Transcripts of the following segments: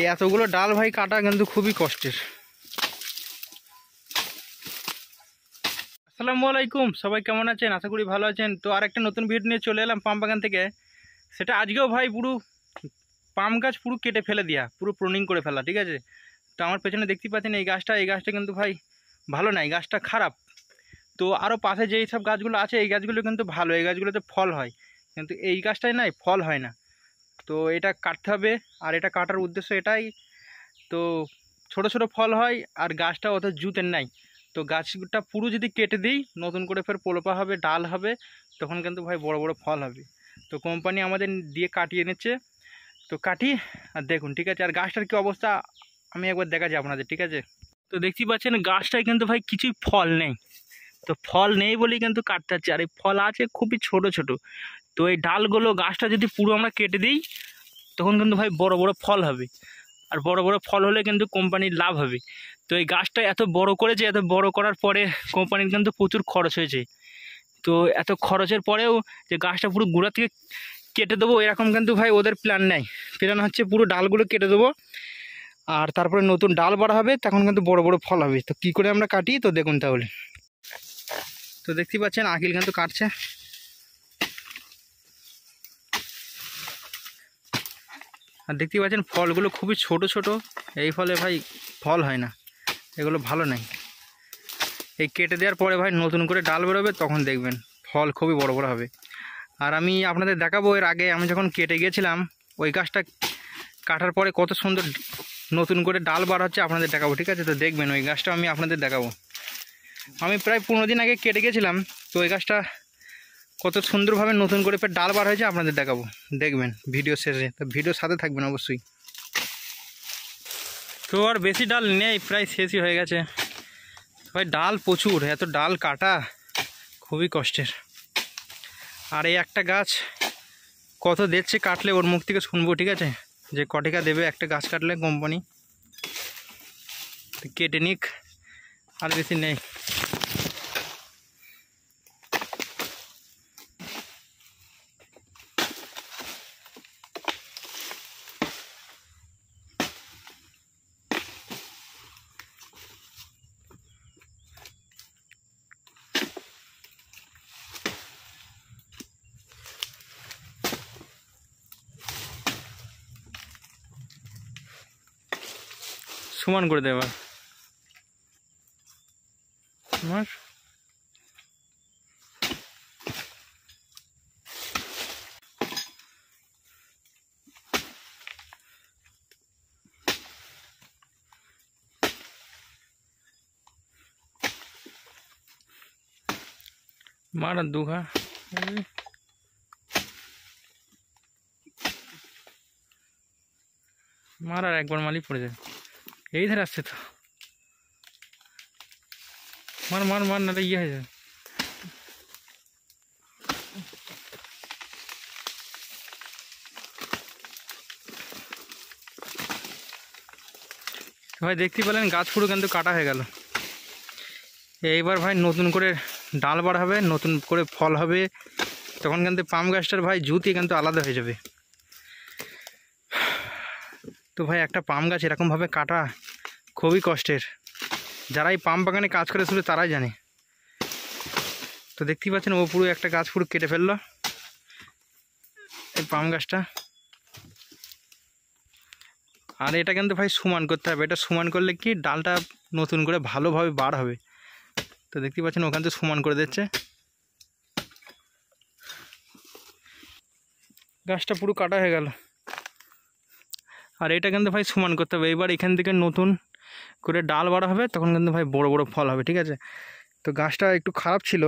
এই এতগুলো ডাল ভাই কাটা কিন্তু খুবই কষ্টের আসসালামু আলাইকুম সবাই কেমন আছেন আশা করি ভালো আছেন তো আর একটা নতুন ভিড় নিয়ে চলে এলাম পাম বাগান থেকে সেটা আজকেও ভাই পুরো পাম গাছ পুরো কেটে ফেলে দেওয়া পুরো প্রনিং করে ফেলা ঠিক আছে তো আমার পেছনে দেখতে পাচ্ছেন এই গাছটা এই গাছটা কিন্তু ভাই ভালো নাই গাছটা খারাপ তো আরও পাশে যেই সব গাছগুলো আছে এই গাছগুলো কিন্তু ভালো এই গাছগুলোতে ফল হয় কিন্তু এই গাছটাই নাই ফল হয় না তো এটা কাটতে হবে আর এটা কাটার উদ্দেশ্য এটাই তো ছোট ছোট ফল হয় আর গাছটা অত জুতের নাই তো গাছটা পুরো যদি কেটে দিই নতুন করে ফের পোলোপা হবে ডাল হবে তখন কিন্তু ভাই বড় বড় ফল হবে তো কোম্পানি আমাদের দিয়ে কাটিয়ে নিচ্ছে তো কাটি আর দেখুন ঠিক আছে আর গাছটার কি অবস্থা আমি একবার দেখা যাই আপনাদের ঠিক আছে তো দেখছি পাচ্ছেন গাছটায় কিন্তু ভাই কিছুই ফল নেই তো ফল নেই বলেই কিন্তু কাটতে হচ্ছে আর এই ফল আছে খুবই ছোট ছোট তো এই ডালগুলো গাছটা যদি পুরো আমরা কেটে দিই তখন কিন্তু ভাই বড় বড় ফল হবে আর বড় বড় ফল হলে কিন্তু কোম্পানির লাভ হবে তো এই গাছটা এত বড় করেছে এত বড় করার পরে কোম্পানির কিন্তু প্রচুর খরচ হয়েছে তো এত খরচের পরেও যে গাছটা পুরো গোড়া থেকে কেটে দেবো এরকম কিন্তু ভাই ওদের প্ল্যান নেই প্ল্যান হচ্ছে পুরো ডালগুলো কেটে দেবো আর তারপরে নতুন ডাল বাড়া হবে তখন কিন্তু বড় বড় ফল হবে তো কি করে আমরা কাটি তো দেখুন তাহলে তো দেখতে পাচ্ছেন আকিল কিন্তু কাটছে আর দেখতে পাচ্ছেন ফলগুলো খুবই ছোট ছোট এই ফলে ভাই ফল হয় না এগুলো ভালো নাই এই কেটে দেওয়ার পরে ভাই নতুন করে ডাল বেরোবে তখন দেখবেন ফল খুবই বড় বড় হবে আর আমি আপনাদের দেখাবো এর আগে আমি যখন কেটে গিয়েছিলাম ওই গাছটা কাটার পরে কত সুন্দর নতুন করে ডাল বার হচ্ছে আপনাদের দেখাবো ঠিক আছে তো দেখবেন ওই গাছটা আমি আপনাদের দেখাবো আমি প্রায় পনেরো দিন আগে কেটে গেছিলাম তো ওই গাছটা কত সুন্দরভাবে নতুন করে ফের ডাল বার হয়েছে আপনাদের দেখাবো দেখবেন ভিডিও শেষে তো ভিডিও সাথে থাকবেন অবশ্যই তো আর বেশি ডাল নেই প্রায় শেষই হয়ে গেছে ভাই ডাল প্রচুর এত ডাল কাটা খুবই কষ্টের আর এই একটা গাছ কত দেখছে কাটলে ওর মুখ থেকে শুনবো ঠিক আছে যে কটিকা দেবে একটা গাছ কাটলে কোম্পানি কেটে নিক আর বেশি নেই সমান করে দেবা আমার मारा दूंगा मारा एक बार माली पड़ जाए এই ধারে আসছে তো মার মার মার না ইয়ে হয়ে যাবে ভাই দেখতে পেলেন গাছ পুরো কিন্তু কাটা হয়ে গেল এইবার ভাই নতুন করে ডাল বাড়াবে নতুন করে ফল হবে তখন কিন্তু পাম গাছটার ভাই জুতি কিন্তু আলাদা হয়ে যাবে তো ভাই একটা পাম গাছ এরকমভাবে কাটা খুবই কষ্টের যারা এই পাম বাগানে কাজ করে শুরু তারাই জানে তো দেখতেই পাচ্ছেন ও পুরো একটা গাছ পুরো কেটে ফেললো এই পাম গাছটা আর এটা কিন্তু ভাই সমান করতে হবে এটা সমান করলে কি ডালটা নতুন করে ভালোভাবে বার হবে তো দেখতে পাচ্ছেন ওখান থেকে সমান করে দিচ্ছে গাছটা পুরো কাটা হয়ে গেল আর এটা কিন্তু ভাই সমান করতে হবে এবার এখান থেকে নতুন করে ডাল বাড়া হবে তখন কিন্তু ভাই বড় বড় ফল হবে ঠিক আছে তো গাছটা একটু খারাপ ছিল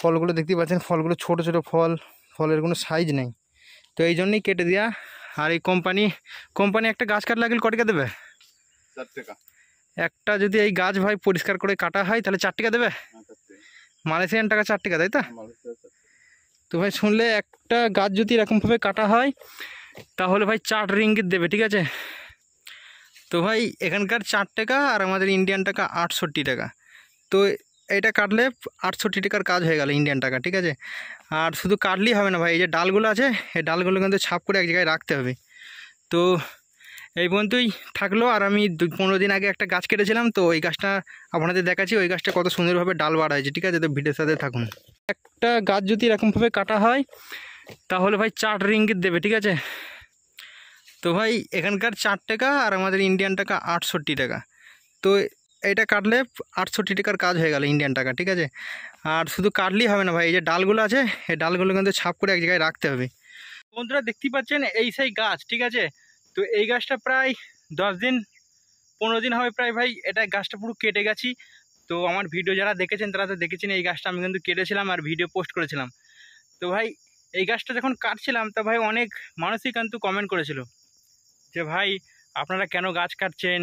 ফলগুলো দেখতেই পাচ্ছেন ফলগুলো ছোট ছোট ফল ফলের কোনো সাইজ নেই তো এই জন্যই কেটে দেওয়া আর এই কোম্পানি কোম্পানি একটা গাছ কাটলে লাগলে কটিকা দেবে একটা যদি এই গাছ ভাই পরিষ্কার করে কাটা হয় তাহলে চার টাকা দেবে হ্যাঁ, মালয়েশিয়ান টাকা চার টাকা তাই তো তো ভাই শুনলে একটা গাছ যদি এরকমভাবে কাটা হয় তাহলে ভাই চার রিঙ্গিত দেবে ঠিক আছে তো ভাই এখানকার চার টাকা আর আমাদের ইন্ডিয়ান টাকা আটষট্টি টাকা তো এটা কাটলে আটষট্টি টাকার কাজ হয়ে গেল ইন্ডিয়ান টাকা ঠিক আছে আর শুধু কাটলেই হবে না ভাই এই যে ডালগুলো আছে এই ডালগুলো কিন্তু ছাপ করে এক জায়গায় রাখতে হবে তো এই পর্যন্তই থাকলো আর আমি দু পনেরো দিন আগে একটা গাছ কেটেছিলাম তো ওই গাছটা আপনাদের দেখাচ্ছি ওই গাছটা কত সুন্দরভাবে ডাল বাড়া হয়েছে ঠিক আছে তো ভিডিওর সাথে থাকুন একটা গাছ যদি এরকমভাবে কাটা হয় তাহলে ভাই চার রিঙ্গিত দেবে ঠিক আছে তো ভাই এখানকার চার টাকা আর আমাদের ইন্ডিয়ান টাকা আটষট্টি টাকা তো এটা কাটলে আটষট্টি টাকার কাজ হয়ে গেল ইন্ডিয়ান টাকা ঠিক আছে আর শুধু কাটলেই হবে না ভাই এই যে ডালগুলো আছে এই ডালগুলো কিন্তু ছাপ করে এক জায়গায় রাখতে হবে বন্ধুরা দেখতেই পাচ্ছেন এই সেই গাছ ঠিক আছে তো এই গাছটা প্রায় দশ দিন পনেরো দিন হবে প্রায় ভাই এটা গাছটা পুরো কেটে গেছি তো আমার ভিডিও যারা দেখেছেন তারা তো দেখেছেন এই গাছটা আমি কিন্তু কেটেছিলাম আর ভিডিও পোস্ট করেছিলাম তো ভাই এই গাছটা যখন কাটছিলাম তা ভাই অনেক মানুষই কিন্তু কমেন্ট করেছিল যে ভাই আপনারা কেন গাছ কাটছেন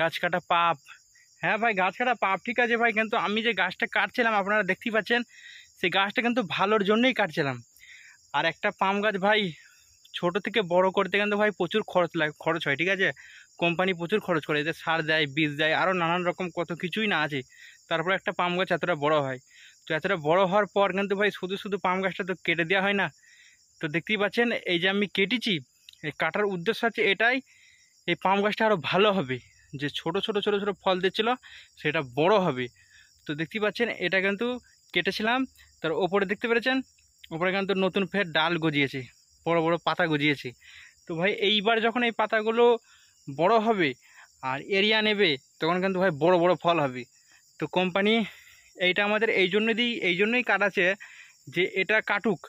গাছ কাটা পাপ হ্যাঁ ভাই গাছ কাটা পাপ ঠিক আছে ভাই কিন্তু আমি যে গাছটা কাটছিলাম আপনারা দেখতেই পাচ্ছেন সেই গাছটা কিন্তু ভালোর জন্যই কাটছিলাম আর একটা পাম গাছ ভাই ছোট থেকে বড় করতে কিন্তু ভাই প্রচুর খরচ লাগে খরচ হয় ঠিক আছে কোম্পানি প্রচুর খরচ করে এতে সার দেয় বীজ দেয় আরও নানান রকম কত কিছুই না আছে তারপর একটা পাম গাছ এতটা বড় হয় তো এতটা বড় হওয়ার পর কিন্তু ভাই শুধু শুধু পাম গাছটা তো কেটে দেওয়া হয় না তো দেখতেই পাচ্ছেন এই যে আমি কেটেছি এই কাটার উদ্দেশ্য হচ্ছে এটাই এই পাম গাছটা আরও ভালো হবে যে ছোট ছোট ছোট ছোট ফল দিচ্ছিলো সেটা বড় হবে তো দেখতেই পাচ্ছেন এটা কিন্তু কেটেছিলাম তার ওপরে দেখতে পেরেছেন ওপরে কিন্তু নতুন ফের ডাল গজিয়েছে বড় বড় পাতা গজিয়েছে তো ভাই এইবার যখন এই পাতাগুলো বড় হবে আর এরিয়া নেবে তখন কিন্তু ভাই বড় বড় ফল হবে তো কোম্পানি এইটা আমাদের এই জন্য দিই এই জন্যই কাটাছে যে এটা কাটুক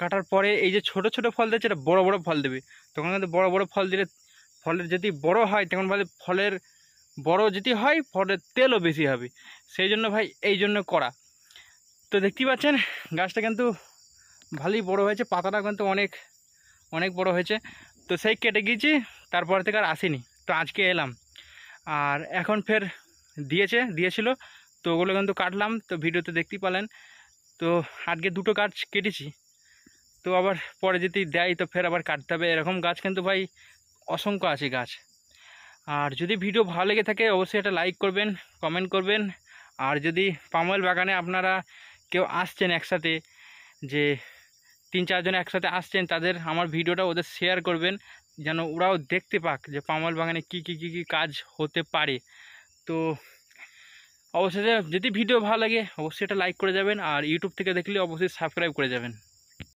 কাটার পরে এই যে ছোট ছোট ফল দিচ্ছে এটা বড় বড় ফল দেবে তখন কিন্তু বড়ো বড়ো ফল দিলে ফলের যদি বড় হয় তখন ভাই ফলের বড় যদি হয় ফলের তেলও বেশি হবে সেই জন্য ভাই এই জন্য করা তো দেখতেই পাচ্ছেন গাছটা কিন্তু ভালোই বড় হয়েছে পাতাটা কিন্তু অনেক অনেক বড় হয়েছে তো সেই কেটে গিয়েছি তারপর থেকে আর আসিনি তো আজকে এলাম আর এখন ফের দিয়েছে দিয়েছিল তো ওগুলো কিন্তু কাটলাম তো ভিডিওতে দেখতেই পালেন তো আজকে দুটো গাছ কেটেছি তো আবার পরে যদি দেয় তো ফের আবার কাটতে হবে এরকম গাছ কিন্তু ভাই অসংখ্য আছে গাছ আর যদি ভিডিও ভালো লেগে থাকে অবশ্যই একটা লাইক করবেন কমেন্ট করবেন আর যদি পামল বাগানে আপনারা কেউ আসছেন একসাথে যে তিন চারজন একসাথে আসছেন তাদের আমার ভিডিওটা ওদের শেয়ার করবেন যেন ওরাও দেখতে পাক যে পামল বাগানে কী কী কী কী কাজ হতে পারে তো অবশ্যই যদি ভিডিও ভালো লাগে অবশ্যই এটা লাইক করে যাবেন আর ইউটিউব থেকে দেখলে অবশ্যই সাবস্ক্রাইব করে যাবেন